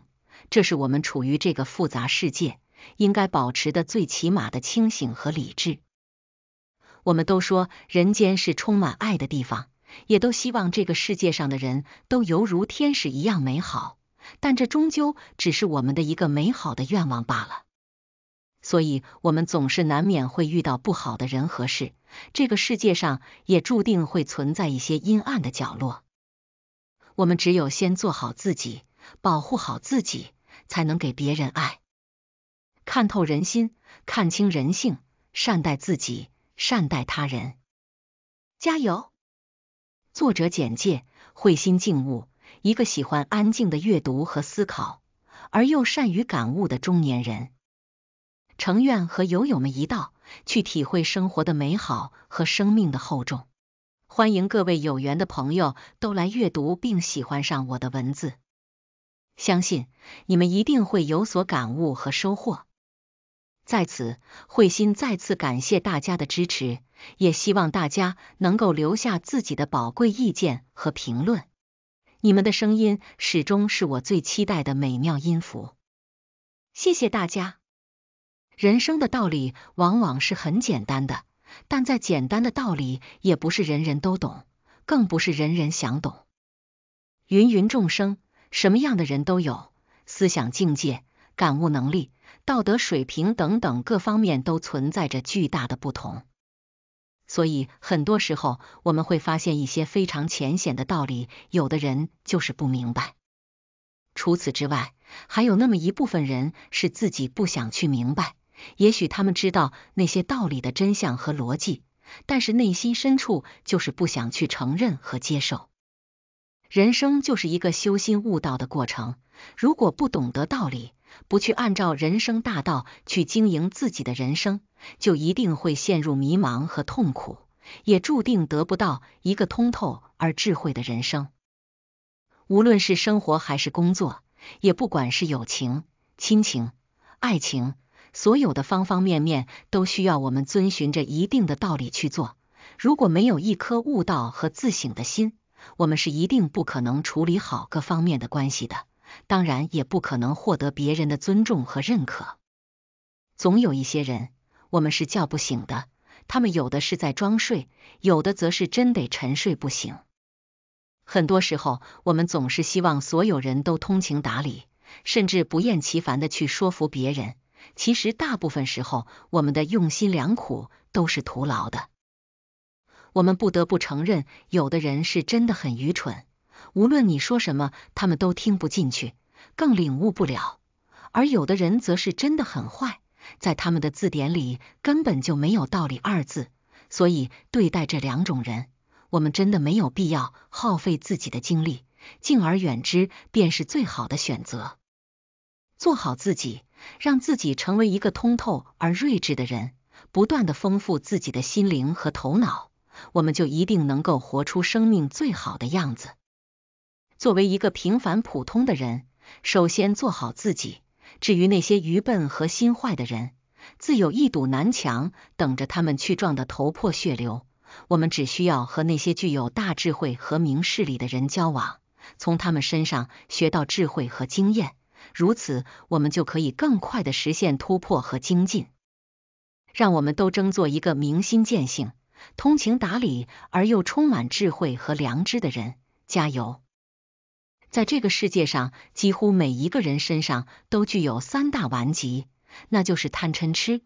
这是我们处于这个复杂世界应该保持的最起码的清醒和理智。我们都说人间是充满爱的地方。也都希望这个世界上的人都犹如天使一样美好，但这终究只是我们的一个美好的愿望罢了。所以，我们总是难免会遇到不好的人和事，这个世界上也注定会存在一些阴暗的角落。我们只有先做好自己，保护好自己，才能给别人爱。看透人心，看清人性，善待自己，善待他人，加油！作者简介：慧心静悟，一个喜欢安静的阅读和思考，而又善于感悟的中年人。诚愿和友友们一道，去体会生活的美好和生命的厚重。欢迎各位有缘的朋友都来阅读并喜欢上我的文字，相信你们一定会有所感悟和收获。在此，慧心再次感谢大家的支持。也希望大家能够留下自己的宝贵意见和评论，你们的声音始终是我最期待的美妙音符。谢谢大家。人生的道理往往是很简单的，但再简单的道理，也不是人人都懂，更不是人人想懂。芸芸众生，什么样的人都有，思想境界、感悟能力、道德水平等等各方面都存在着巨大的不同。所以，很多时候我们会发现一些非常浅显的道理，有的人就是不明白。除此之外，还有那么一部分人是自己不想去明白。也许他们知道那些道理的真相和逻辑，但是内心深处就是不想去承认和接受。人生就是一个修心悟道的过程，如果不懂得道理。不去按照人生大道去经营自己的人生，就一定会陷入迷茫和痛苦，也注定得不到一个通透而智慧的人生。无论是生活还是工作，也不管是友情、亲情、爱情，所有的方方面面都需要我们遵循着一定的道理去做。如果没有一颗悟道和自省的心，我们是一定不可能处理好各方面的关系的。当然也不可能获得别人的尊重和认可。总有一些人，我们是叫不醒的。他们有的是在装睡，有的则是真得沉睡不醒。很多时候，我们总是希望所有人都通情达理，甚至不厌其烦的去说服别人。其实，大部分时候，我们的用心良苦都是徒劳的。我们不得不承认，有的人是真的很愚蠢。无论你说什么，他们都听不进去，更领悟不了。而有的人则是真的很坏，在他们的字典里根本就没有“道理”二字。所以，对待这两种人，我们真的没有必要耗费自己的精力，敬而远之便是最好的选择。做好自己，让自己成为一个通透而睿智的人，不断的丰富自己的心灵和头脑，我们就一定能够活出生命最好的样子。作为一个平凡普通的人，首先做好自己。至于那些愚笨和心坏的人，自有一堵南墙等着他们去撞得头破血流。我们只需要和那些具有大智慧和明事理的人交往，从他们身上学到智慧和经验。如此，我们就可以更快的实现突破和精进。让我们都争做一个明心见性、通情达理而又充满智慧和良知的人。加油！在这个世界上，几乎每一个人身上都具有三大顽疾，那就是贪嗔痴。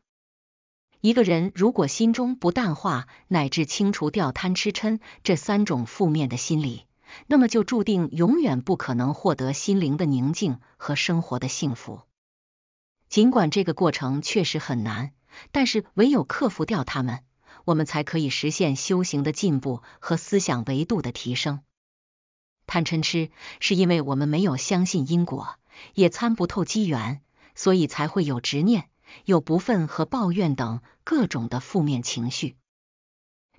一个人如果心中不淡化乃至清除掉贪嗔这三种负面的心理，那么就注定永远不可能获得心灵的宁静和生活的幸福。尽管这个过程确实很难，但是唯有克服掉他们，我们才可以实现修行的进步和思想维度的提升。贪嗔痴是因为我们没有相信因果，也参不透机缘，所以才会有执念、有不忿和抱怨等各种的负面情绪。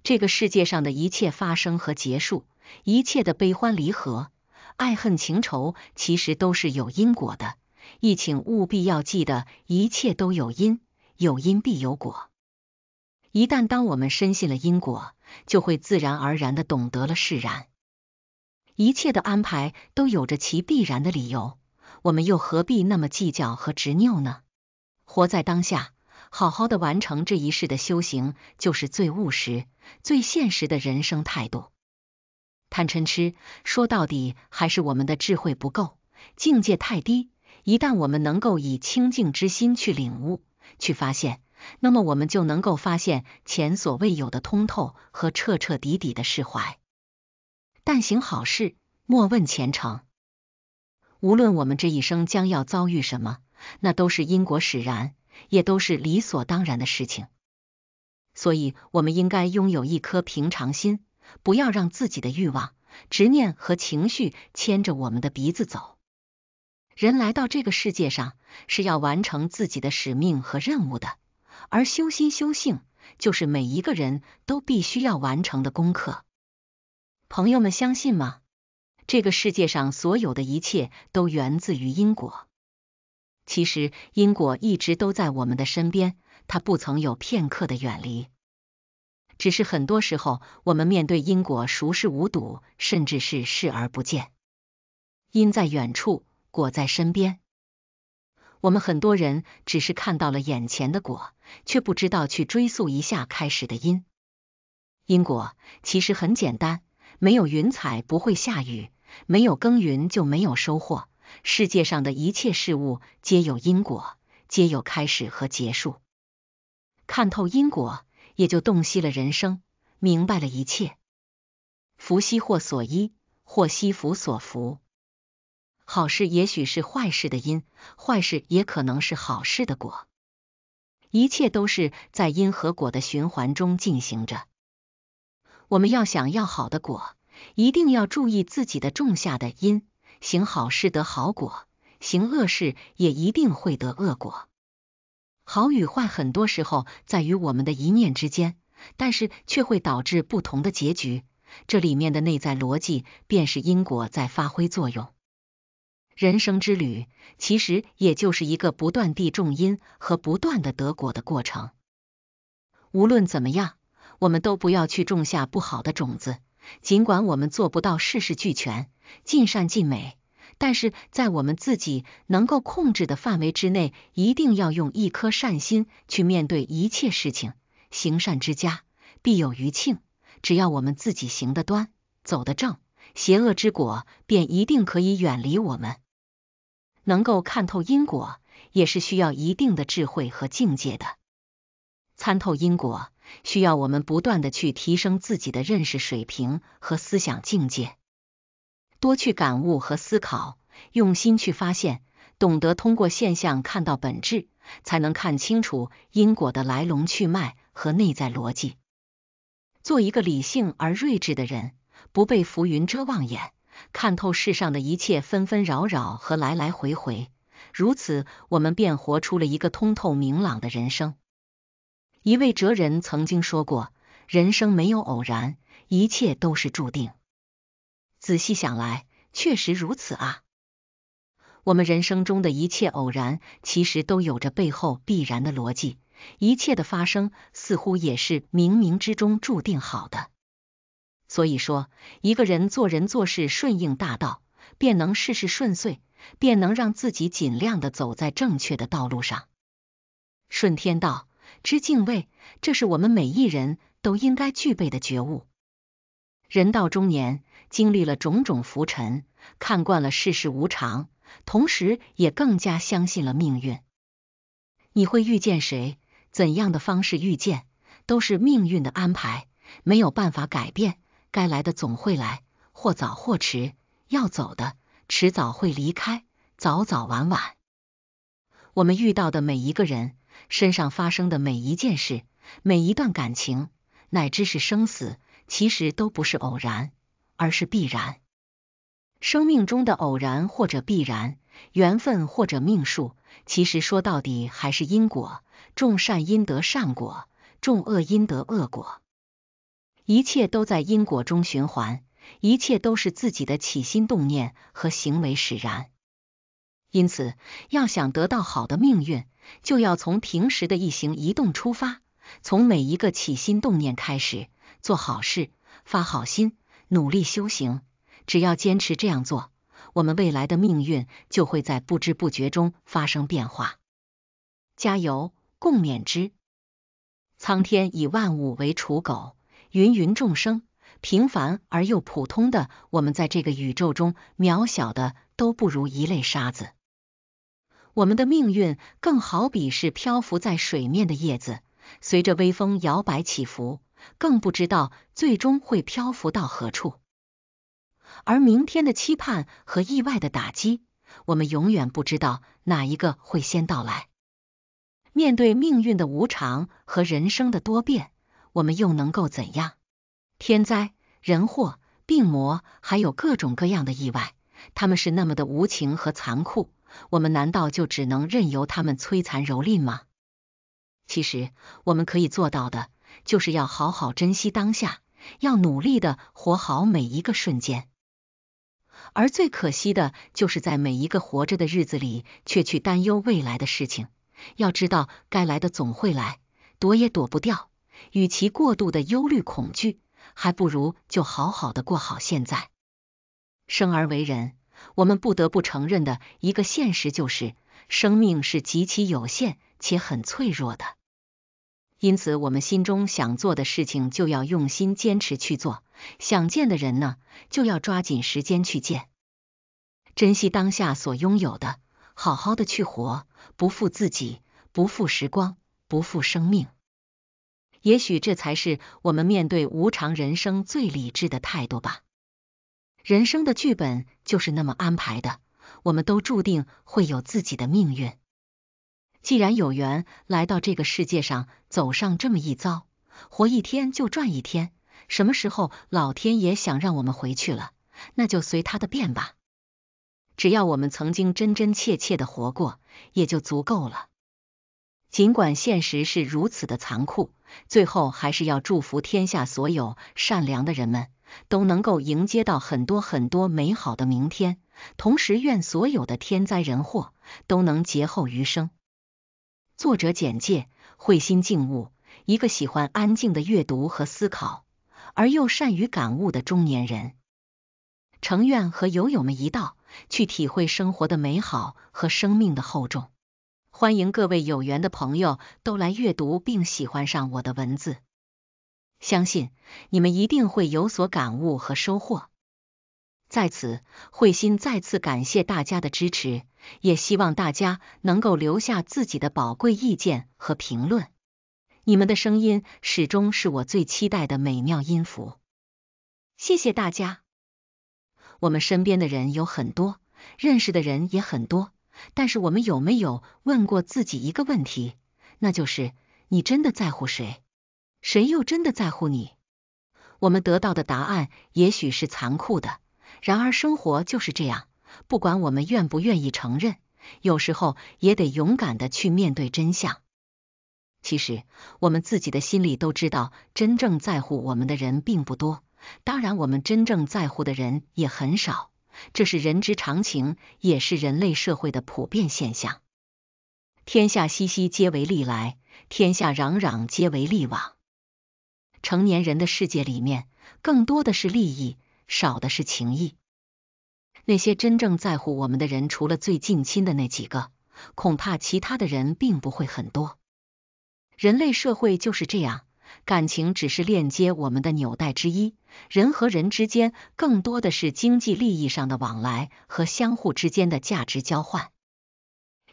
这个世界上的一切发生和结束，一切的悲欢离合、爱恨情仇，其实都是有因果的。亦请务必要记得，一切都有因，有因必有果。一旦当我们深信了因果，就会自然而然的懂得了释然。一切的安排都有着其必然的理由，我们又何必那么计较和执拗呢？活在当下，好好的完成这一世的修行，就是最务实、最现实的人生态度。贪嗔痴，说到底还是我们的智慧不够，境界太低。一旦我们能够以清净之心去领悟、去发现，那么我们就能够发现前所未有的通透和彻彻底底的释怀。但行好事，莫问前程。无论我们这一生将要遭遇什么，那都是因果使然，也都是理所当然的事情。所以，我们应该拥有一颗平常心，不要让自己的欲望、执念和情绪牵着我们的鼻子走。人来到这个世界上，是要完成自己的使命和任务的，而修心修性，就是每一个人都必须要完成的功课。朋友们，相信吗？这个世界上所有的一切都源自于因果。其实因果一直都在我们的身边，它不曾有片刻的远离。只是很多时候，我们面对因果熟视无睹，甚至是视而不见。因在远处，果在身边。我们很多人只是看到了眼前的果，却不知道去追溯一下开始的因。因果其实很简单。没有云彩，不会下雨；没有耕耘，就没有收获。世界上的一切事物，皆有因果，皆有开始和结束。看透因果，也就洞悉了人生，明白了一切。福兮祸所依，祸兮福所伏。好事也许是坏事的因，坏事也可能是好事的果。一切都是在因和果的循环中进行着。我们要想要好的果，一定要注意自己的种下的因。行好事得好果，行恶事也一定会得恶果。好与坏，很多时候在于我们的一念之间，但是却会导致不同的结局。这里面的内在逻辑，便是因果在发挥作用。人生之旅，其实也就是一个不断地种因和不断的得果的过程。无论怎么样。我们都不要去种下不好的种子，尽管我们做不到事事俱全、尽善尽美，但是在我们自己能够控制的范围之内，一定要用一颗善心去面对一切事情。行善之家，必有余庆。只要我们自己行得端、走得正，邪恶之果便一定可以远离我们。能够看透因果，也是需要一定的智慧和境界的。参透因果，需要我们不断的去提升自己的认识水平和思想境界，多去感悟和思考，用心去发现，懂得通过现象看到本质，才能看清楚因果的来龙去脉和内在逻辑。做一个理性而睿智的人，不被浮云遮望眼，看透世上的一切纷纷扰扰和来来回回，如此，我们便活出了一个通透明朗的人生。一位哲人曾经说过：“人生没有偶然，一切都是注定。”仔细想来，确实如此啊。我们人生中的一切偶然，其实都有着背后必然的逻辑。一切的发生，似乎也是冥冥之中注定好的。所以说，一个人做人做事顺应大道，便能事事顺遂，便能让自己尽量的走在正确的道路上，顺天道。之敬畏，这是我们每一人都应该具备的觉悟。人到中年，经历了种种浮沉，看惯了世事无常，同时也更加相信了命运。你会遇见谁，怎样的方式遇见，都是命运的安排，没有办法改变。该来的总会来，或早或迟；要走的，迟早会离开，早早晚晚。我们遇到的每一个人。身上发生的每一件事、每一段感情，乃至是生死，其实都不是偶然，而是必然。生命中的偶然或者必然，缘分或者命数，其实说到底还是因果。种善因得善果，种恶因得恶果，一切都在因果中循环，一切都是自己的起心动念和行为使然。因此，要想得到好的命运，就要从平时的一行一动出发，从每一个起心动念开始，做好事，发好心，努力修行。只要坚持这样做，我们未来的命运就会在不知不觉中发生变化。加油，共勉之！苍天以万物为刍狗，芸芸众生，平凡而又普通的我们，在这个宇宙中渺小的都不如一粒沙子。我们的命运更好比是漂浮在水面的叶子，随着微风摇摆起伏，更不知道最终会漂浮到何处。而明天的期盼和意外的打击，我们永远不知道哪一个会先到来。面对命运的无常和人生的多变，我们又能够怎样？天灾、人祸、病魔，还有各种各样的意外，他们是那么的无情和残酷。我们难道就只能任由他们摧残蹂躏吗？其实我们可以做到的，就是要好好珍惜当下，要努力的活好每一个瞬间。而最可惜的就是在每一个活着的日子里，却去担忧未来的事情。要知道，该来的总会来，躲也躲不掉。与其过度的忧虑恐惧，还不如就好好的过好现在。生而为人。我们不得不承认的一个现实就是，生命是极其有限且很脆弱的。因此，我们心中想做的事情，就要用心坚持去做；想见的人呢，就要抓紧时间去见。珍惜当下所拥有的，好好的去活，不负自己，不负时光，不负生命。也许这才是我们面对无常人生最理智的态度吧。人生的剧本就是那么安排的，我们都注定会有自己的命运。既然有缘来到这个世界上，走上这么一遭，活一天就赚一天。什么时候老天爷想让我们回去了，那就随他的便吧。只要我们曾经真真切切的活过，也就足够了。尽管现实是如此的残酷，最后还是要祝福天下所有善良的人们。都能够迎接到很多很多美好的明天，同时愿所有的天灾人祸都能劫后余生。作者简介：慧心静悟，一个喜欢安静的阅读和思考，而又善于感悟的中年人。诚愿和友友们一道去体会生活的美好和生命的厚重。欢迎各位有缘的朋友都来阅读并喜欢上我的文字。相信你们一定会有所感悟和收获。在此，慧心再次感谢大家的支持，也希望大家能够留下自己的宝贵意见和评论。你们的声音始终是我最期待的美妙音符。谢谢大家。我们身边的人有很多，认识的人也很多，但是我们有没有问过自己一个问题？那就是你真的在乎谁？谁又真的在乎你？我们得到的答案也许是残酷的，然而生活就是这样，不管我们愿不愿意承认，有时候也得勇敢的去面对真相。其实，我们自己的心里都知道，真正在乎我们的人并不多，当然，我们真正在乎的人也很少，这是人之常情，也是人类社会的普遍现象。天下熙熙，皆为利来；天下攘攘，皆为利往。成年人的世界里面，更多的是利益，少的是情谊。那些真正在乎我们的人，除了最近亲的那几个，恐怕其他的人并不会很多。人类社会就是这样，感情只是链接我们的纽带之一，人和人之间更多的是经济利益上的往来和相互之间的价值交换。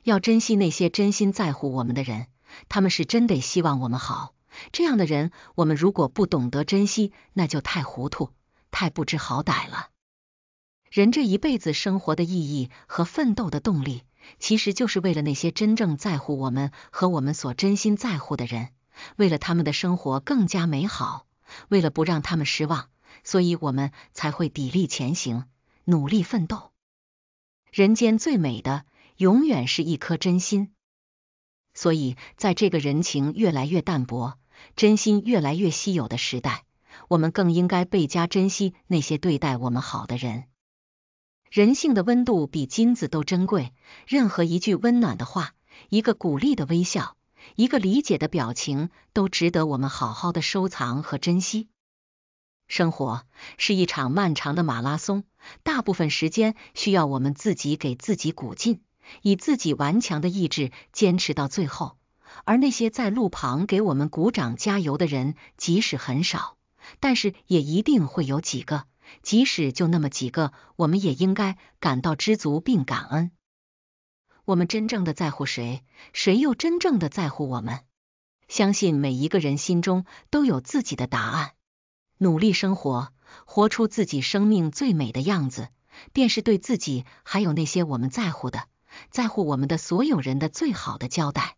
要珍惜那些真心在乎我们的人，他们是真得希望我们好。这样的人，我们如果不懂得珍惜，那就太糊涂，太不知好歹了。人这一辈子生活的意义和奋斗的动力，其实就是为了那些真正在乎我们和我们所真心在乎的人，为了他们的生活更加美好，为了不让他们失望，所以我们才会砥砺前行，努力奋斗。人间最美的，永远是一颗真心。所以，在这个人情越来越淡薄。真心越来越稀有的时代，我们更应该倍加珍惜那些对待我们好的人。人性的温度比金子都珍贵，任何一句温暖的话，一个鼓励的微笑，一个理解的表情，都值得我们好好的收藏和珍惜。生活是一场漫长的马拉松，大部分时间需要我们自己给自己鼓劲，以自己顽强的意志坚持到最后。而那些在路旁给我们鼓掌加油的人，即使很少，但是也一定会有几个。即使就那么几个，我们也应该感到知足并感恩。我们真正的在乎谁，谁又真正的在乎我们？相信每一个人心中都有自己的答案。努力生活，活出自己生命最美的样子，便是对自己，还有那些我们在乎的、在乎我们的所有人的最好的交代。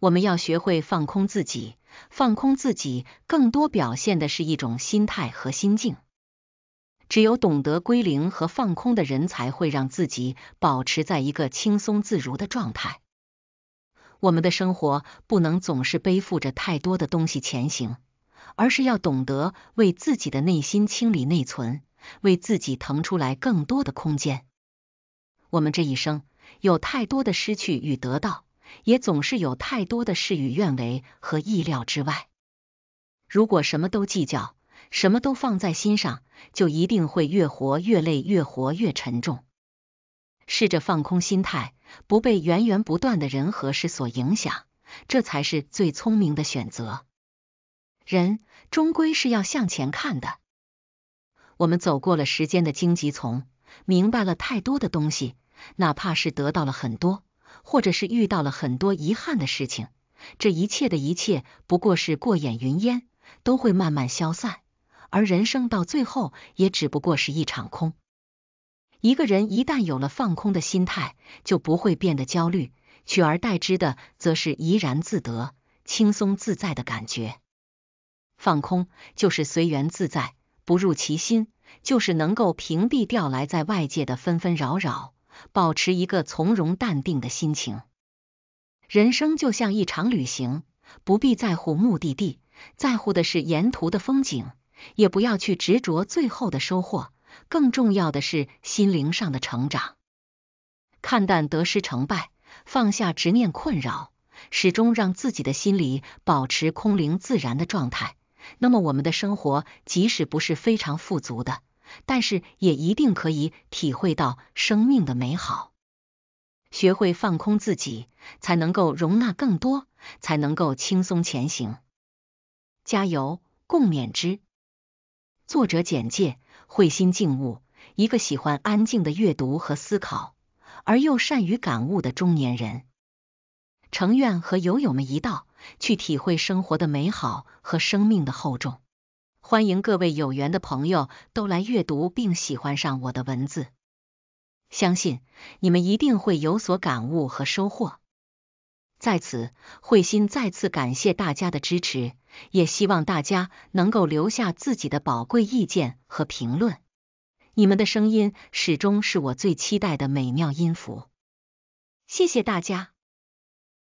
我们要学会放空自己，放空自己更多表现的是一种心态和心境。只有懂得归零和放空的人，才会让自己保持在一个轻松自如的状态。我们的生活不能总是背负着太多的东西前行，而是要懂得为自己的内心清理内存，为自己腾出来更多的空间。我们这一生有太多的失去与得到。也总是有太多的事与愿违和意料之外。如果什么都计较，什么都放在心上，就一定会越活越累，越活越沉重。试着放空心态，不被源源不断的人和事所影响，这才是最聪明的选择。人终归是要向前看的。我们走过了时间的荆棘丛，明白了太多的东西，哪怕是得到了很多。或者是遇到了很多遗憾的事情，这一切的一切不过是过眼云烟，都会慢慢消散。而人生到最后，也只不过是一场空。一个人一旦有了放空的心态，就不会变得焦虑，取而代之的则是怡然自得、轻松自在的感觉。放空就是随缘自在，不入其心，就是能够屏蔽掉来在外界的纷纷扰扰。保持一个从容淡定的心情。人生就像一场旅行，不必在乎目的地，在乎的是沿途的风景，也不要去执着最后的收获。更重要的是心灵上的成长。看淡得失成败，放下执念困扰，始终让自己的心里保持空灵自然的状态。那么，我们的生活即使不是非常富足的。但是也一定可以体会到生命的美好，学会放空自己，才能够容纳更多，才能够轻松前行。加油，共勉之。作者简介：慧心静悟，一个喜欢安静的阅读和思考，而又善于感悟的中年人。诚愿和友友们一道，去体会生活的美好和生命的厚重。欢迎各位有缘的朋友都来阅读并喜欢上我的文字，相信你们一定会有所感悟和收获。在此，慧心再次感谢大家的支持，也希望大家能够留下自己的宝贵意见和评论，你们的声音始终是我最期待的美妙音符。谢谢大家。